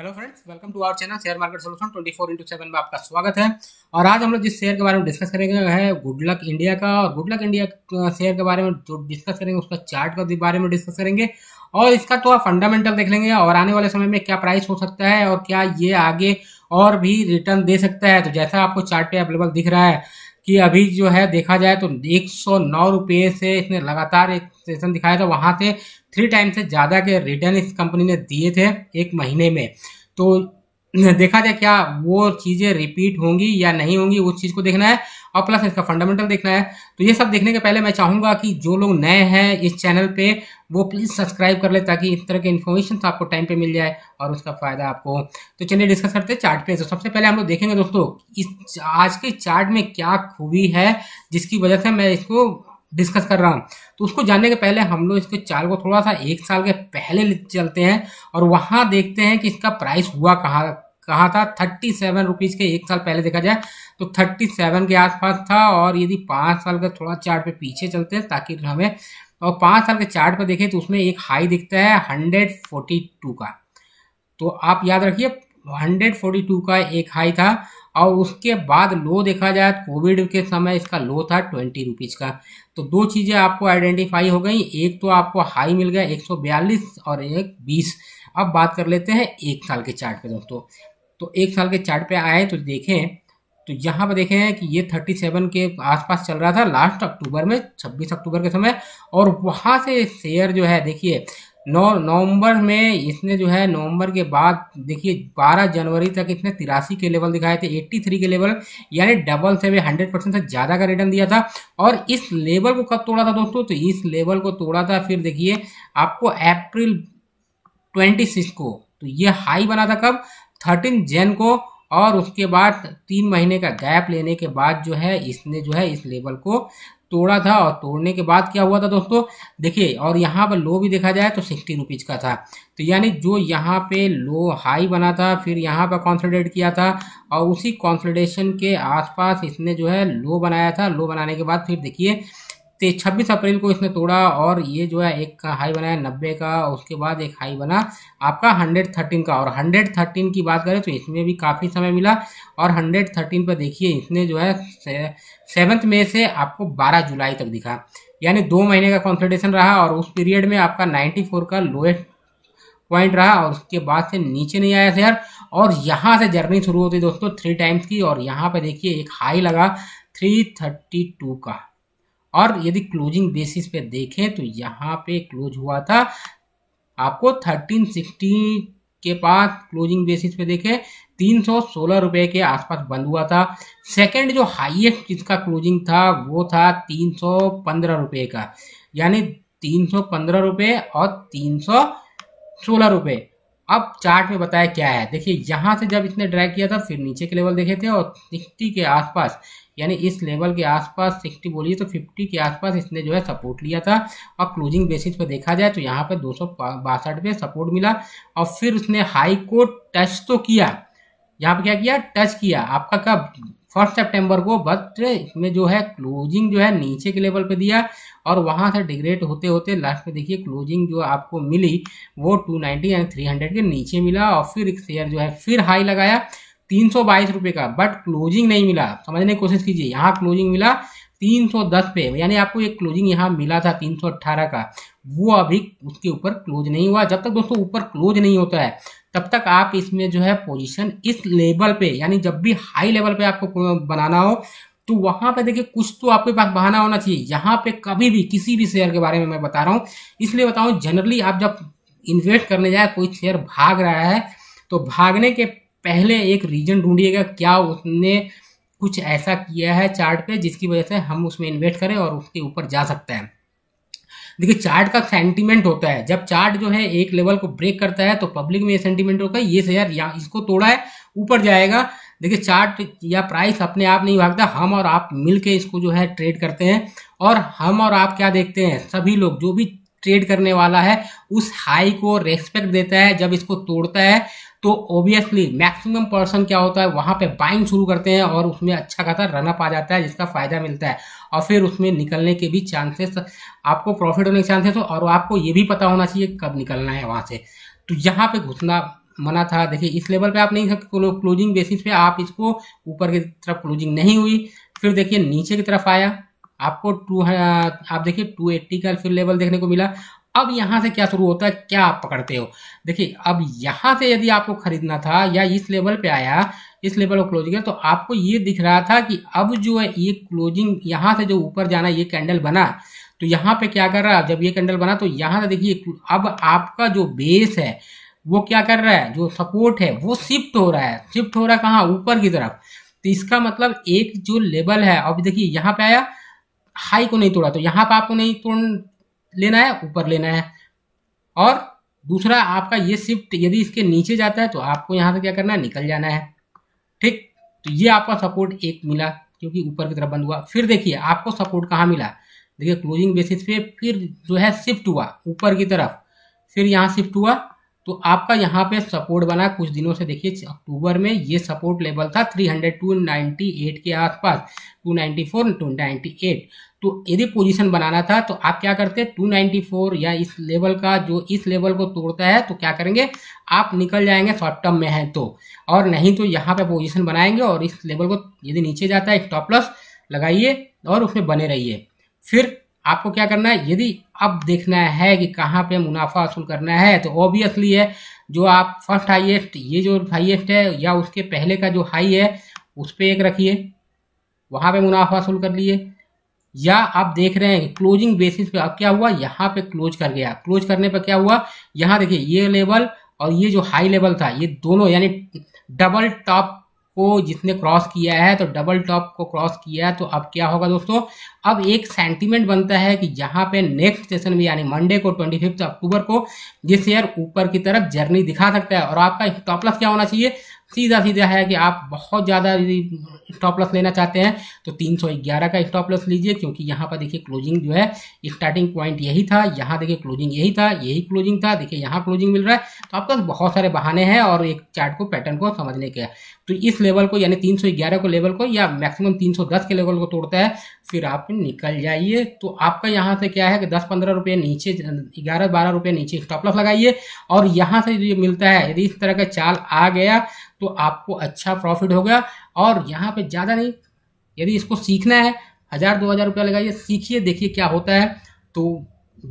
hello friends welcome to our channel share market solution 24 into seven में आपका स्वागत है और आज हम लोग जिस शेयर के बारे में डिस्कस करेंगे है गुड लक इंडिया का और गुड लक इंडिया शेयर के बारे में जो डिस्कस करेंगे उसका चार्ट के बारे में डिस्कस करेंगे और इसका थोड़ा फंडामेंटल देख लेंगे और आने वाले समय में क्या प्राइस हो सकता है और क्या ये आगे और भी रिटर्न दे सकता है तो जैसा आपको चार्ट पे अवेलेबल दिख रहा है कि अभी जो है देखा जाए तो एक से इसने लगातार एक सेशन दिखाया था वहाँ से थ्री टाइम से ज़्यादा के रिटर्न इस कंपनी ने दिए थे एक महीने में तो देखा जाए क्या वो चीज़ें रिपीट होंगी या नहीं होंगी उस चीज़ को देखना है और प्लस इसका फंडामेंटल देखना है तो ये सब देखने के पहले मैं चाहूँगा कि जो लोग नए हैं इस चैनल पे वो प्लीज़ सब्सक्राइब कर ले ताकि इस तरह के इन्फॉर्मेशन तो आपको टाइम पे मिल जाए और उसका फ़ायदा आपको तो चलिए डिस्कस करते हैं चार्ट पे तो सबसे पहले हम लोग देखेंगे दोस्तों इस आज के चार्ट में क्या खूबी है जिसकी वजह से मैं इसको डिस्कस कर रहा हूँ तो उसको जानने के पहले हम लोग इसके चाल को थोड़ा सा एक साल के पहले चलते हैं और वहाँ देखते हैं कि इसका प्राइस हुआ कहाँ कहाँ था थर्टी सेवन रुपीज़ के एक साल पहले देखा जाए तो थर्टी सेवन के आसपास था और यदि पाँच साल का थोड़ा चार्ट पे पीछे चलते हैं ताकि हमें और पाँच साल के चार्ट पे देखें तो उसमें एक हाई दिखता है हंड्रेड फोर्टी टू का तो आप याद रखिए 142 का एक हाई था और उसके बाद लो देखा जाए तो कोविड के समय इसका लो था ट्वेंटी रुपीज़ का तो दो चीज़ें आपको आइडेंटिफाई हो गई एक तो आपको हाई मिल गया 142 और एक 20 अब बात कर लेते हैं एक साल के चार्ट पे दोस्तों तो एक साल के चार्ट पे आए तो देखें तो यहाँ पर देखें कि ये 37 के आसपास चल रहा था लास्ट अक्टूबर में 26 अक्टूबर के समय और वहाँ से शेयर जो है देखिए नौ नवंबर में इसने जो है नवंबर के बाद देखिए 12 जनवरी तक इसने तिरासी के लेवल दिखाए थे 83 के लेवल यानी डबल से भी 100 परसेंट से ज़्यादा का रिटर्न दिया था और इस लेवल को कब तोड़ा था दोस्तों तो इस लेवल को तोड़ा था फिर देखिए आपको अप्रैल 26 को तो ये हाई बना था कब 13 जैन को और उसके बाद तीन महीने का गैप लेने के बाद जो है इसने जो है इस लेवल को तोड़ा था और तोड़ने के बाद क्या हुआ था दोस्तों देखिए और यहाँ पर लो भी देखा जाए तो सिक्सटी रुपीज़ का था तो यानी जो यहाँ पे लो हाई बना था फिर यहाँ पर कॉन्सोलिडेट किया था और उसी कॉन्सोलिडेशन के आसपास इसने जो है लो बनाया था लो बनाने के बाद फिर देखिए छब्बीस अप्रैल को इसने तोड़ा और ये जो है एक हाई बनाया नब्बे का उसके बाद एक हाई बना आपका हंड्रेड थर्टीन का और हंड्रेड थर्टीन की बात करें तो इसमें भी काफ़ी समय मिला और हंड्रेड थर्टीन पर देखिए इसने जो है सेवन्थ मे से आपको बारह जुलाई तक दिखा यानी दो महीने का कॉन्सल्टेशन रहा और उस पीरियड में आपका नाइन्टी फोर का लोएस्ट पॉइंट रहा और उसके बाद से नीचे नहीं आया शेयर और यहाँ से जर्नी शुरू होती दोस्तों थ्री टाइम्स की और यहाँ पर देखिए एक हाई लगा थ्री थर्टी टू का और यदि क्लोजिंग बेसिस पे देखें तो यहाँ पे क्लोज हुआ था आपको थर्टीन सिक्सटी के पास क्लोजिंग बेसिस पे देखें तीन सौ सोलह रुपये के आसपास बंद हुआ था सेकंड जो हाईएस्ट जिसका क्लोजिंग था वो था तीन सौ पंद्रह रुपये का यानी तीन सौ पंद्रह रुपये और तीन सौ सोलह रुपये अब चार्ट में बताया क्या है देखिए यहाँ से जब इसने ड्रैग किया था फिर नीचे के लेवल देखे थे और सिक्सटी के आसपास यानी इस लेवल के आसपास सिक्सटी बोलिए तो फिफ्टी के आसपास इसने जो है सपोर्ट लिया था और क्लोजिंग बेसिस पर देखा जाए तो यहाँ पर दो सौ बासठ पे सपोर्ट मिला और फिर उसने हाई को टच तो किया यहाँ पर क्या किया टच किया आपका कब फर्स्ट सेप्टेम्बर को बट इसमें जो है क्लोजिंग जो है नीचे के लेवल पे दिया और वहां से डिग्रेड होते होते लास्ट में देखिए क्लोजिंग जो आपको मिली वो 290 एंड 300 के नीचे मिला और फिर एक शेयर जो है फिर हाई लगाया तीन सौ बाईस रुपये का बट क्लोजिंग नहीं मिला समझने की कोशिश कीजिए यहाँ क्लोजिंग मिला 310 पे यानी आपको एक क्लोजिंग यहाँ मिला था 318 का वो अभी उसके ऊपर क्लोज नहीं हुआ जब तक दोस्तों ऊपर क्लोज नहीं होता है तब तक आप इसमें जो है पोजीशन इस लेवल पे यानी जब भी हाई लेवल पे आपको बनाना हो तो वहां पे देखिए कुछ तो आपके पास बहाना होना चाहिए यहाँ पे कभी भी किसी भी शेयर के बारे में मैं बता रहा हूँ इसलिए बताऊँ जनरली आप जब इन्वेस्ट करने जाए कोई शेयर भाग रहा है तो भागने के पहले एक रीजन ढूंढिएगा क्या उसने कुछ ऐसा किया है चार्ट पे जिसकी वजह से हम उसमें इन्वेस्ट करें और उसके ऊपर जा सकते हैं देखिए चार्ट का सेंटीमेंट होता है जब चार्ट जो है एक लेवल को ब्रेक करता है तो पब्लिक में ये सेंटीमेंट होगा ये शेयर या इसको तोड़ा है ऊपर जाएगा देखिए चार्ट या प्राइस अपने आप नहीं भागता हम और आप मिलके इसको जो है ट्रेड करते हैं और हम और आप क्या देखते हैं सभी लोग जो भी ट्रेड करने वाला है उस हाई को रेस्पेक्ट देता है जब इसको तोड़ता है तो ओबियसली मैक्सिमम पर्सन क्या होता है वहां पे बाइंग शुरू करते हैं और उसमें अच्छा खासा रनअप आ जाता है जिसका फायदा मिलता है और फिर उसमें निकलने के भी चांसेस आपको प्रॉफिट होने के चांसेस हो और आपको ये भी पता होना चाहिए कब निकलना है वहां से तो यहाँ पे घुसना मना था देखिए इस लेवल पे आप नहीं क्लोजिंग बेसिस पे आप इसको ऊपर की तरफ क्लोजिंग नहीं हुई फिर देखिए नीचे की तरफ आया आपको टू हाँ, आप देखिए टू एट्टी का फिर लेवल देखने को मिला अब यहाँ से क्या शुरू होता है क्या आप पकड़ते हो देखिए अब यहाँ से यदि आपको खरीदना था या इस लेवल पे आया इस लेवल को क्लोजिंग है तो आपको ये दिख रहा था कि अब जो है ये क्लोजिंग यहाँ से जो ऊपर जाना ये कैंडल बना तो यहाँ पे क्या कर रहा है जब ये कैंडल बना तो यहाँ से देखिए अब आपका जो बेस है वो क्या कर रहा है जो सपोर्ट है वो शिफ्ट हो रहा है शिफ्ट हो रहा है कहाँ ऊपर की तरफ तो इसका मतलब एक जो लेवल है अब देखिए यहाँ पे आया हाई को नहीं तोड़ा तो यहाँ पे आपको नहीं तोड़ लेना है ऊपर लेना है और दूसरा आपका ये शिफ्ट यदि इसके नीचे जाता है तो आपको यहाँ से क्या करना है निकल जाना है ठीक तो ये आपका सपोर्ट एक मिला क्योंकि ऊपर की तरफ बंद हुआ फिर देखिए आपको सपोर्ट कहाँ मिला देखिए क्लोजिंग बेसिस पे फिर जो है शिफ्ट हुआ ऊपर की तरफ फिर यहाँ शिफ्ट हुआ तो आपका यहाँ पे सपोर्ट बना कुछ दिनों से देखिए अक्टूबर में ये सपोर्ट लेवल था 300 एट के आसपास टू नाइन्टी एट तो यदि पोजीशन बनाना था तो आप क्या करते 294 या इस लेवल का जो इस लेवल को तोड़ता है तो क्या करेंगे आप निकल जाएंगे शॉर्ट टर्म में है तो और नहीं तो यहाँ पे पोजीशन बनाएंगे और इस लेवल को यदि नीचे जाता है स्टॉप लॉस लगाइए और उसमें बने रहिए फिर आपको क्या करना है यदि अब देखना है कि कहाँ पे मुनाफा वसूल करना है तो ऑब्वियसली है जो आप फर्स्ट हाइएस्ट ये जो हाइएस्ट है या उसके पहले का जो हाई है उस पर एक रखिए वहाँ पे मुनाफा वसूल कर लिए या आप देख रहे हैं क्लोजिंग बेसिस पे अब क्या हुआ यहाँ पे क्लोज कर गया क्लोज करने पर क्या हुआ यहाँ देखिए ये लेवल और ये जो हाई लेवल था ये दोनों यानी डबल टॉप को जिसने क्रॉस किया है तो डबल टॉप को क्रॉस किया है तो अब क्या होगा दोस्तों अब एक सेंटीमेंट बनता है कि यहाँ पे नेक्स्ट सेशन में यानी मंडे को ट्वेंटी फिफ्थ अक्टूबर को ये शेयर ऊपर की तरफ जर्नी दिखा सकता है और आपका टॉपलस क्या होना चाहिए सीधा सीधा है कि आप बहुत ज़्यादा यदि स्टॉपलस लेना चाहते हैं तो 311 का स्टॉपलस लीजिए क्योंकि यहाँ पर देखिए क्लोजिंग जो है स्टार्टिंग पॉइंट यही था यहाँ देखिए क्लोजिंग यही था यही क्लोजिंग था देखिए यहाँ क्लोजिंग मिल रहा है तो आपके पास बहुत सारे बहाने हैं और एक चार्ट को पैटर्न को समझने के तो इस लेवल को यानी तीन को लेवल को या मैक्सिमम तीन के लेवल को तोड़ता है फिर आप पे निकल जाइए तो आपका यहाँ से क्या है कि दस पंद्रह रुपये नीचे ग्यारह बारह रुपये नीचे लॉस लगाइए और यहाँ से जो मिलता है यदि इस तरह का चाल आ गया तो आपको अच्छा प्रॉफिट होगा और यहाँ पे ज़्यादा नहीं यदि इसको सीखना है हज़ार दो हज़ार रुपया लगाइए सीखिए देखिए क्या होता है तो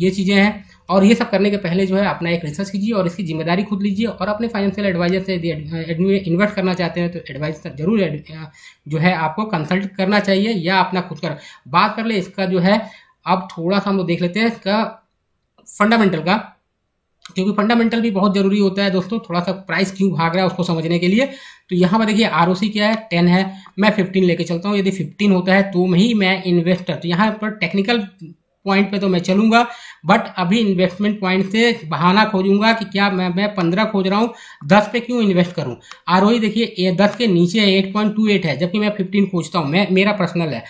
ये चीज़ें हैं और ये सब करने के पहले जो है अपना एक रिसर्च कीजिए और इसकी जिम्मेदारी खुद लीजिए और अपने फाइनेंशियल एडवाइजर से यदि इन्वेस्ट करना चाहते हैं तो एडवाइजर जरूर जो है आपको कंसल्ट करना चाहिए या अपना खुद कर बात कर ले इसका जो है अब थोड़ा सा हम लोग देख लेते हैं इसका फंडामेंटल का क्योंकि फंडामेंटल भी बहुत जरूरी होता है दोस्तों थोड़ा सा प्राइस क्यों भाग रहा है उसको समझने के लिए तो यहाँ पर देखिए आर क्या है टेन है मैं फिफ्टीन लेके चलता हूँ यदि फिफ्टीन होता है तो ही मैं इन्वेस्टर तो यहाँ पर टेक्निकल पॉइंट पे तो मैं चलूंगा बट अभी इन्वेस्टमेंट पॉइंट से बहाना खोजूंगा कि क्या मैं मैं पंद्रह खोज रहा हूँ दस पे क्यों इन्वेस्ट करूँ आर देखिए दस के नीचे एट पॉइंट टू एट है जबकि मैं फिफ्टीन खोजता हूँ मैं मेरा पर्सनल है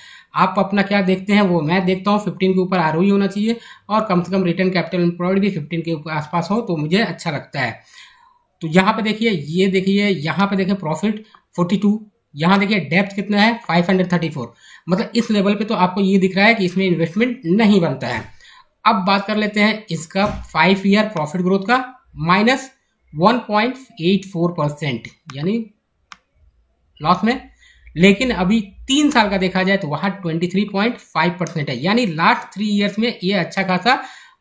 आप अपना क्या देखते हैं वो मैं देखता हूँ फिफ्टीन के ऊपर आर होना चाहिए और कम से कम रिटर्न कैपिटल इम्प्लॉयड भी फिफ्टीन के आसपास हो तो मुझे अच्छा लगता है तो यहाँ पे देखिए ये देखिए यहाँ पे देखिए प्रॉफिट फोर्टी टू यहां देखिए डेप्थ कितना है 534 मतलब इस लेवल पे तो आपको ये दिख रहा है कि इसमें इन्वेस्टमेंट नहीं बनता है अब बात कर लेते हैं इसका फाइव ईयर प्रॉफिट ग्रोथ का माइनस वन यानी लॉस में लेकिन अभी तीन साल का देखा जाए तो वहां 23.5 परसेंट है यानी लास्ट थ्री इयर्स में ये अच्छा खासा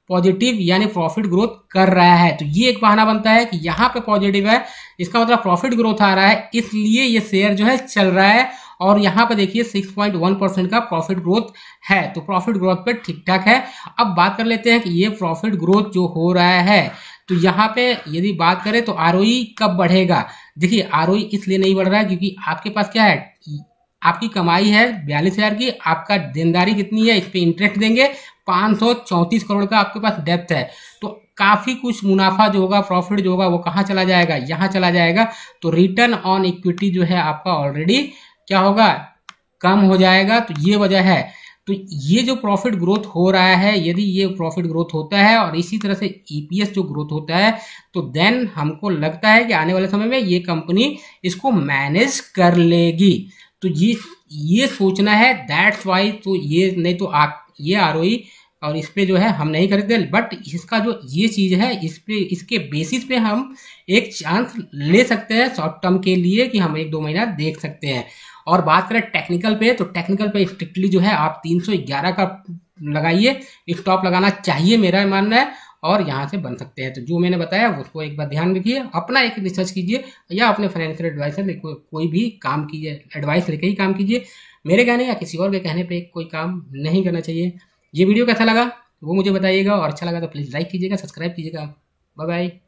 पॉजिटिव यानी प्रॉफिट ग्रोथ कर रहा है तो ये एक बहाना बनता है कि यहाँ पे पॉजिटिव है इसका मतलब प्रॉफिट ग्रोथ आ रहा है इसलिए ये शेयर जो है चल रहा है और यहाँ पे देखिए 6.1 परसेंट का प्रॉफिट ग्रोथ है तो प्रॉफिट ग्रोथ पे ठीक ठाक है अब बात कर लेते हैं कि ये प्रॉफिट ग्रोथ जो हो रहा है तो यहाँ पे यदि बात करें तो आर e कब बढ़ेगा देखिए आर e इसलिए नहीं बढ़ रहा है क्योंकि आपके पास क्या है आपकी कमाई है बयालीस हज़ार की आपका देनदारी कितनी है इस पर इंटरेस्ट देंगे 534 करोड़ का आपके पास डेप्थ है तो काफ़ी कुछ मुनाफा जो होगा प्रॉफिट जो होगा वो कहाँ चला जाएगा यहाँ चला जाएगा तो रिटर्न ऑन इक्विटी जो है आपका ऑलरेडी क्या होगा कम हो जाएगा तो ये वजह है तो ये जो प्रॉफिट ग्रोथ हो रहा है यदि ये प्रॉफिट ग्रोथ होता है और इसी तरह से ईपीएस e जो ग्रोथ होता है तो देन हमको लगता है कि आने वाले समय में ये कंपनी इसको मैनेज कर लेगी तो ये ये सोचना है दैट्स वाई तो ये नहीं तो आप ये आर e और इस पर जो है हम नहीं खरीदते बट इसका जो ये चीज़ है इस पे इसके बेसिस पे हम एक चांस ले सकते हैं शॉर्ट टर्म के लिए कि हम एक दो महीना देख सकते हैं और बात करें टेक्निकल पे तो टेक्निकल पे स्ट्रिक्टली जो है आप 311 का लगाइए स्टॉप लगाना चाहिए मेरा मानना है और यहाँ से बन सकते हैं तो जो मैंने बताया उसको एक बार ध्यान रखिए अपना एक रिसर्च कीजिए या अपने फाइनेंशियल एडवाइसर को, कोई भी काम कीजिए एडवाइस लेके ही काम कीजिए मेरे कहने या किसी और के कहने पर कोई काम नहीं करना चाहिए ये वीडियो कैसा लगा वो मुझे बताइएगा और अच्छा लगा तो प्लीज़ लाइक कीजिएगा सब्सक्राइब कीजिएगा बाय बाय